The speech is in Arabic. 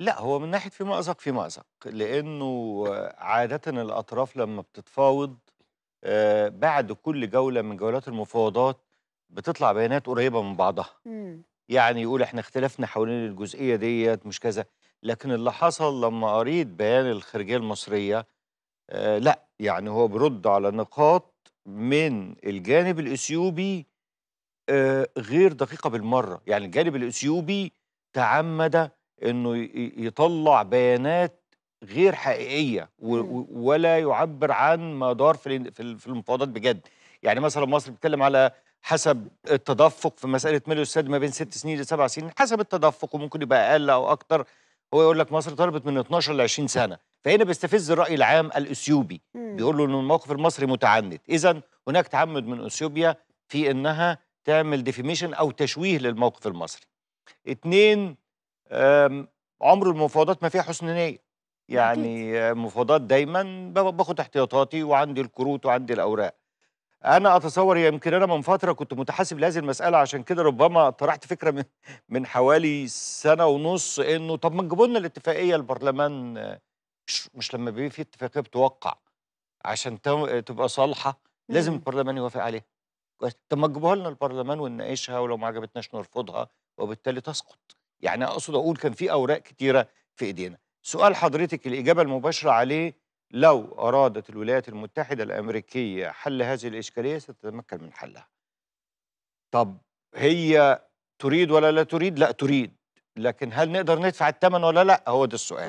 لأ، هو من ناحية في مأزق، في مأزق، لإنه عادةً الأطراف لمّا بتتفاوض آه، بعد كل جولة من جولات المفاوضات بتطلع بيانات قريبة من بعضها، يعني يقول إحنا اختلفنا حوالين الجزئية ديت مش كذا، لكن اللي حصل لمّا قريت بيان الخارجية المصرية آه، لأ، يعني هو بيرد على نقاط من الجانب الإثيوبي آه، غير دقيقة بالمرّة، يعني الجانب الإثيوبي تعمّد انه يطلع بيانات غير حقيقيه ولا يعبر عن ما دار في في المفاوضات بجد يعني مثلا مصر بتتكلم على حسب التدفق في مساله ملء السد ما بين ست سنين لسبع سنين حسب التدفق وممكن يبقى اقل او اكتر هو يقول لك مصر طلبت من 12 ل 20 سنه فهنا بيستفز الراي العام الاثيوبي بيقول له ان الموقف المصري متعنت اذا هناك تعمد من اثيوبيا في انها تعمل ديفيميشن او تشويه للموقف المصري اتنين عمر المفاوضات ما فيها حسن نيه يعني مفاوضات دايما باخد احتياطاتي وعندي الكروت وعندي الاوراق انا اتصور يمكن انا من فتره كنت متحسب لهذه المساله عشان كده ربما طرحت فكره من من حوالي سنه ونص انه طب ما تجيبوا لنا الاتفاقيه البرلمان مش, مش لما بيبقى في اتفاقيه بتوقع عشان تبقى صالحه لازم البرلمان يوافق عليها طب ما تجيبوها لنا البرلمان ونناقشها ولو ما عجبتناش نرفضها وبالتالي تسقط يعني اقصد اقول كان في اوراق كتيره في ايدينا سؤال حضرتك الاجابه المباشره عليه لو ارادت الولايات المتحده الامريكيه حل هذه الاشكاليه ستتمكن من حلها طب هي تريد ولا لا تريد لا تريد لكن هل نقدر ندفع الثمن ولا لا هو ده السؤال